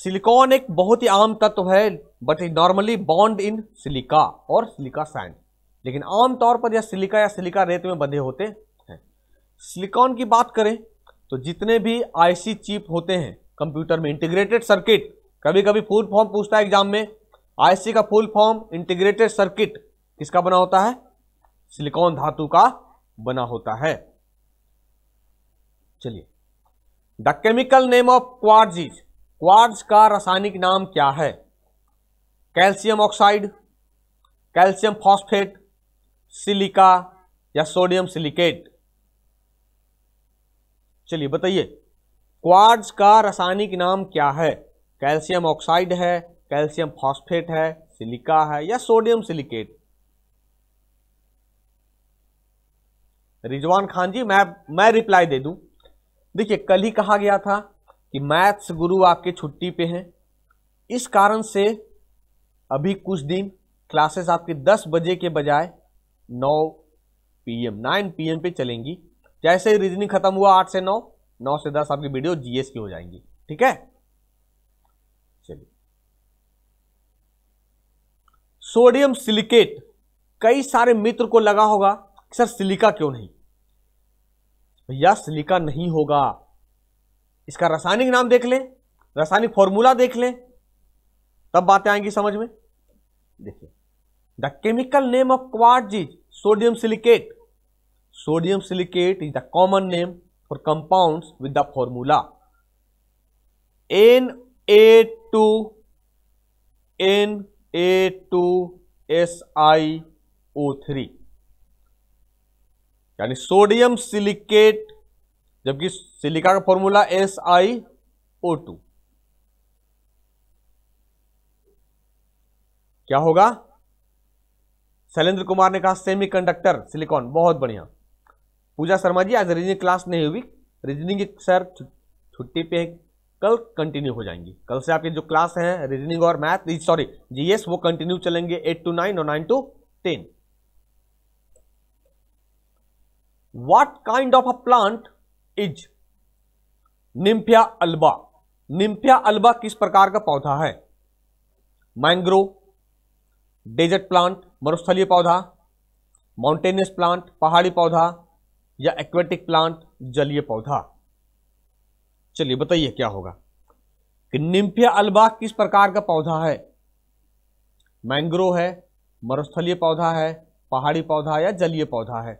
Speaker 1: silicon एक बहुत ही आम तत्व है but is normally bound in silica और सिलिका सैंड लेकिन आमतौर पर यह सिलिका या सिलिका रेत में बंधे होते सिलिकॉन की बात करें तो जितने भी आईसी चिप होते हैं कंप्यूटर में इंटीग्रेटेड सर्किट कभी कभी फुल फॉर्म पूछता है एग्जाम में आईसी का फुल फॉर्म इंटीग्रेटेड सर्किट किसका बना होता है सिलिकॉन धातु का बना होता है चलिए the chemical name of quartz is quartz का रासायनिक नाम क्या है calcium oxide calcium phosphate silica या सोडियम सिलिकेट चलिए बताइए क्वार्ट्ज का रासायनिक नाम क्या है कैल्शियम ऑक्साइड है कैल्शियम फॉस्फेट है सिलिका है या सोडियम सिलिकेट रिजवान खान जी मैं मैं रिप्लाई दे दूं देखिए कल ही कहा गया था कि मैथ्स गुरु आपके छुट्टी पे हैं इस कारण से अभी कुछ दिन क्लासेस आपके 10 बजे के बजाय 9 पीएम 9 पीएम पे चलेंगी जैसे ही रीजनिंग खत्म हुआ आठ से नौ नौ से दस आपकी वीडियो जीएस की हो जाएंगी ठीक है चलिए सोडियम सिलिकेट कई सारे मित्र को लगा होगा सर सिलिका क्यों नहीं भैया सिलिका नहीं होगा इसका रासायनिक नाम देख लें रासायनिक फॉर्मूला देख लें तब बातें आएंगी समझ में देखिए the chemical name of quartz is sodium silicate Sodium silicate is the common name for compounds with the formula Na2 Na2SiO3 यानी सोडियम सिलिकेट जबकि सिलिका का formula S I O two क्या होगा शैलेंद्र कुमार ने कहा सेमीकंडक्टर सिलिकॉन बहुत बढ़िया पूजा शर्मा जी आज रीजनिंग क्लास नहीं हुई रीजनिंग सर छुट्टी पे कल कंटिन्यू हो जाएंगी कल से आपके जो क्लास हैं रीजनिंग और मैथ सॉरी जीएस वो कंटिन्यू चलेंगे एट टू नाइन और nine to ten what kind of a plant is Nymphaea alba Nymphaea alba किस प्रकार का पौधा है मैंग्रोव डेजर्ट प्लांट मरुस्थलीय पौधा माउंटेनियस प्लांट पहाड़ी पौधा या एक्वेटिक प्लांट जलीय पौधा चलिए बताइए क्या होगा कि निम्फिया अल्बा किस प्रकार का पौधा है मैंग्रो है मरुस्थलीय पौधा है पहाड़ी पौधा या जलीय पौधा है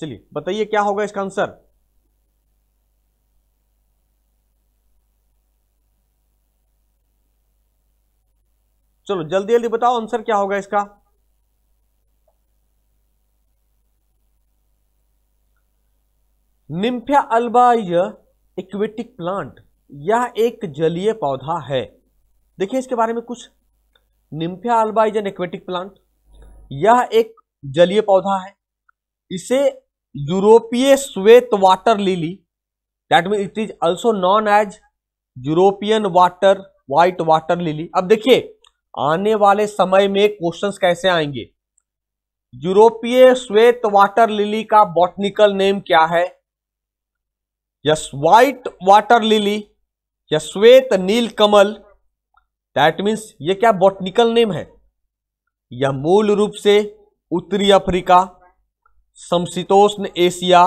Speaker 1: चलिए बताइए क्या होगा इसका आंसर चलो जल्दी जल्दी बताओ आंसर क्या होगा इसका निम्फिया अल्बा इक्वेटिक प्लांट यह एक जलीय पौधा है देखिए इसके बारे में कुछ Nymphaea alba is an plant यह एक जलीय पौधा है इसे यूरोपीय श्वेत water lily that mean it is also known as European water white water lily अब देखिए आने वाले समय में क्वेश्चंस कैसे आएंगे यूरोपीय श्वेत वाटर लिली का बॉटनिकल नेम क्या है यस व्हाइट वाटर लिली या श्वेत नील कमल दैट मीन्स ये क्या बॉटनिकल नेम है यह मूल रूप से उत्तरी अफ्रीका समशीतोष्ण एशिया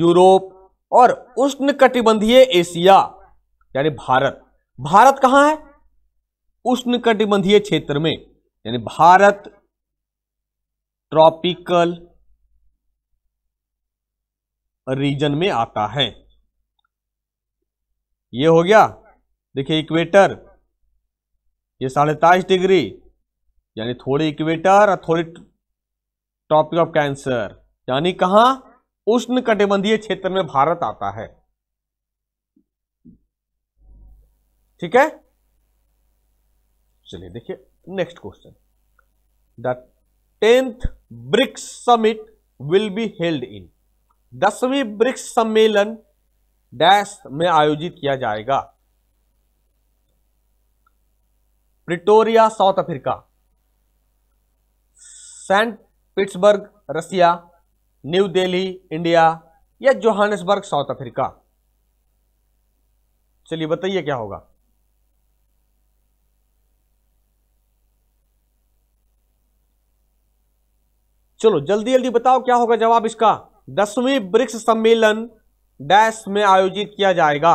Speaker 1: यूरोप और उष्ण कटिबंधीय एशिया यानी भारत भारत कहाँ है उष्णकटिबंधीय क्षेत्र में यानी भारत ट्रॉपिकल रीजन में आता है ये हो गया देखिए इक्वेटर ये साढ़े ताईस डिग्री यानी थोड़ी इक्वेटर और थोड़ी टॉपिक ऑफ कैंसर यानी कहा उष्ण कटिबंधीय क्षेत्र में भारत आता है ठीक है चलिए देखिए next question the tenth BRICS summit will be held in दसवीं ब्रिक्स सम्मेलन डैश में आयोजित किया जाएगा Pretoria South Africa Saint Petersburg Russia New Delhi India या जोहानसबर्ग साउथ अफ्रीका चलिए बताइए क्या होगा चलो जल्दी जल्दी बताओ क्या होगा जवाब इसका दसवीं ब्रिक्स सम्मेलन डैश में आयोजित किया जाएगा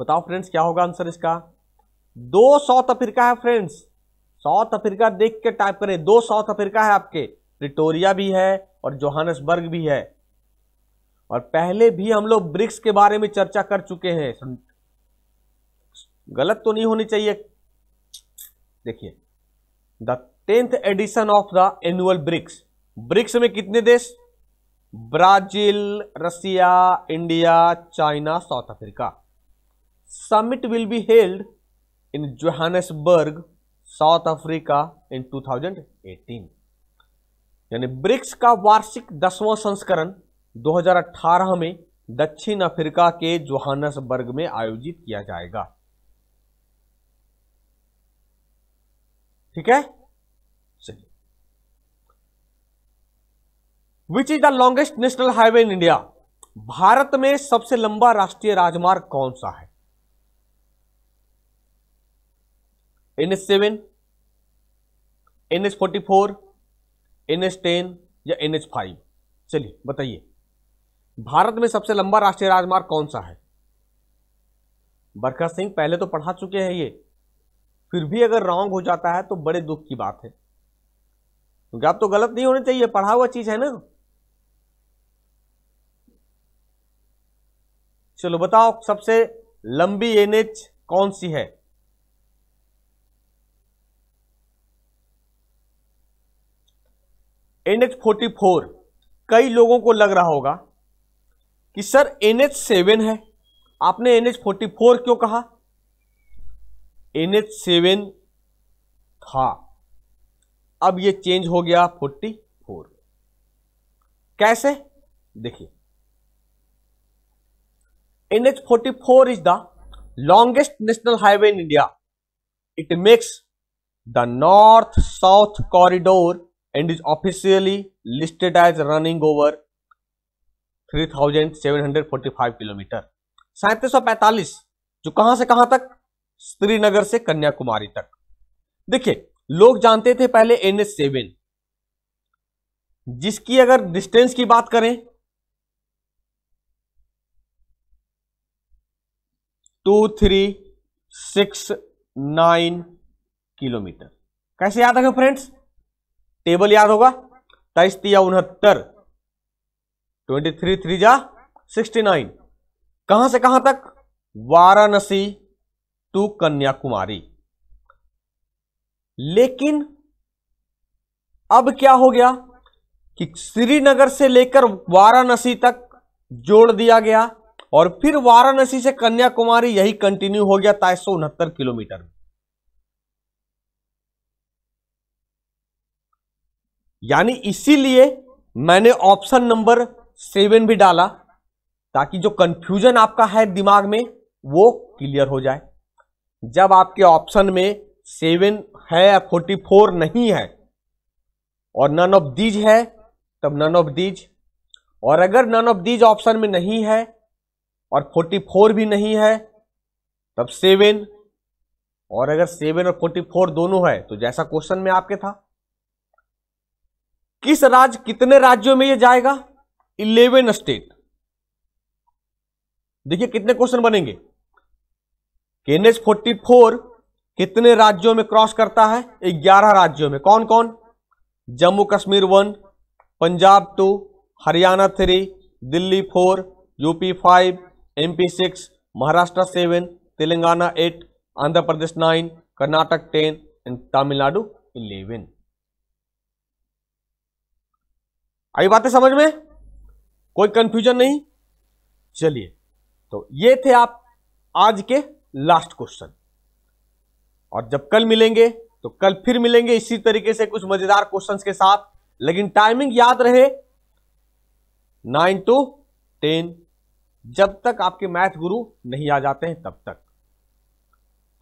Speaker 1: बताओ फ्रेंड्स क्या होगा आंसर इसका दो साउथ अफ्रीका है फ्रेंड्स साउथ अफ्रीका देख के टाइप करें दो साउथ अफ्रीका है आपके प्रिटोरिया भी है और जोहानसबर्ग भी है और पहले भी हम लोग ब्रिक्स के बारे में चर्चा कर चुके हैं गलत तो नहीं होनी चाहिए देखिए the tenth edition of the annual BRICS BRICS में कितने देश Brazil Russia India China South Africa summit will be held in Johannesburg South Africa in 2018 यानी ब्रिक्स का वार्षिक दसवां संस्करण 2018 में दक्षिण अफ्रीका के जोहानसबर्ग में आयोजित किया जाएगा ठीक है चलिए which is the longest national highway in India भारत में सबसे लंबा राष्ट्रीय राजमार्ग कौन सा है N S seven N S forty four N S ten या एन एच फाइव चलिए बताइए भारत में सबसे लंबा राष्ट्रीय राजमार्ग कौन सा है बरखा सिंह पहले तो पढ़ा चुके हैं ये फिर भी अगर रॉन्ग हो जाता है तो बड़े दुख की बात है क्योंकि आप तो गलत नहीं होने चाहिए पढ़ा हुआ चीज है ना चलो बताओ सबसे लंबी एनएच कौन सी है एनएच फोर्टी फोर कई लोगों को लग रहा होगा कि सर एन एच सेवन है आपने एन एच फोर्टी फोर क्यों कहा एन एच सेवन था अब ये चेंज हो गया फोर्टी फोर कैसे देखिए N H forty four is the longest national highway in India it makes the north south corridor and is officially listed as running over 3745 kilometre पैंतालीस जो कहां से कहां तक श्रीनगर से कन्याकुमारी तक देखिए लोग जानते थे पहले एन एस सेवन जिसकी अगर डिस्टेंस की बात करें two three six nine kilometre कैसे याद रखें फ्रेंड्स टेबल याद होगा तेईस या उनहत्तर ट्वेंटी थ्री थ्री जा सिक्सटी नाइन कहां से कहां तक वाराणसी टू कन्याकुमारी लेकिन अब क्या हो गया कि श्रीनगर से लेकर वाराणसी तक जोड़ दिया गया और फिर वाराणसी से कन्याकुमारी यही कंटिन्यू हो गया ताइस सौ उनहत्तर किलोमीटर यानी इसीलिए मैंने ऑप्शन नंबर सेवन भी डाला ताकि जो कंफ्यूजन आपका है दिमाग में वो क्लियर हो जाए जब आपके ऑप्शन में सेवन है या फोर्टी फोर नहीं है और नन ऑफ दीज है तब नन ऑफ दीज और अगर नन ऑफ दीज ऑप्शन में नहीं है और फोर्टी फोर भी नहीं है तब सेवन और अगर सेवन और फोर्टी फोर दोनों है तो जैसा क्वेश्चन में आपके था किस राज्य कितने राज्यों में ये जाएगा इलेवन स्टेट देखिए कितने क्वेश्चन बनेंगे कि एन एच फोर्टी फोर कितने राज्यों में क्रॉस करता है ग्यारह राज्यों में कौन कौन Jammu Kashmir one Punjab two Haryana three Delhi four UP five MP six Maharashtra seven Telangana eight Andhra Pradesh nine Karnataka ten and Tamil Nadu eleven आई बातें समझ में कोई कंफ्यूजन नहीं चलिए तो ये थे आप आज के लास्ट क्वेश्चन और जब कल मिलेंगे तो कल फिर मिलेंगे इसी तरीके से कुछ मजेदार क्वेश्चंस के साथ लेकिन टाइमिंग याद रहे नाइन टू टेन जब तक आपके मैथ गुरु नहीं आ जाते हैं तब तक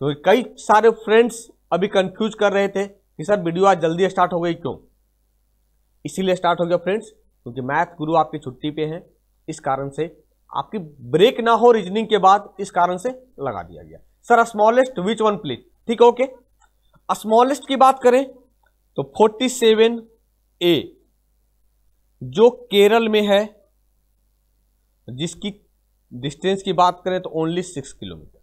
Speaker 1: तो कई सारे फ्रेंड्स अभी कंफ्यूज कर रहे थे कि सर वीडियो आज जल्दी स्टार्ट हो गई क्यों इसीलिए स्टार्ट हो गया फ्रेंड्स क्योंकि मैथ गुरु आपकी छुट्टी पे हैं इस कारण से आपकी ब्रेक ना हो रीजनिंग के बाद इस कारण से लगा दिया गया sir smallest which one please ठीक है ओके स्मॉलेस्ट की बात करें तो 47 ए जो केरल में है जिसकी डिस्टेंस की बात करें तो ओनली सिक्स किलोमीटर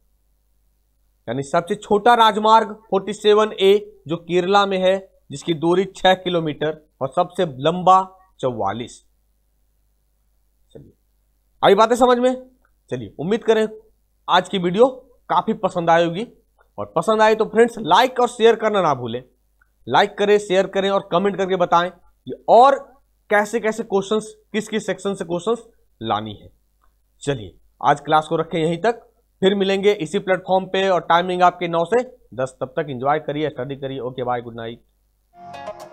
Speaker 1: यानी सबसे छोटा राजमार्ग 47 ए जो केरला में है जिसकी दूरी छह किलोमीटर और सबसे लंबा चौवालीस आई बातें समझ में चलिए उम्मीद करें आज की वीडियो काफ़ी पसंद आई होगी और पसंद आए तो फ्रेंड्स लाइक और शेयर करना ना भूलें लाइक करें शेयर करें और कमेंट करके बताएं कि और कैसे कैसे क्वेश्चंस किस किस सेक्शन से क्वेश्चंस लानी है चलिए आज क्लास को रखें यहीं तक फिर मिलेंगे इसी प्लेटफॉर्म पे और टाइमिंग आपके नौ से दस तब तक इंजॉय करिए स्टडी करिए okay bye good night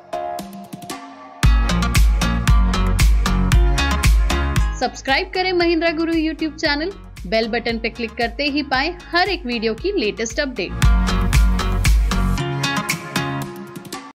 Speaker 1: subscribe करें Mahindra Guru YouTube channel bell button पे क्लिक करते ही पाए हर एक वीडियो की लेटेस्ट अपडेट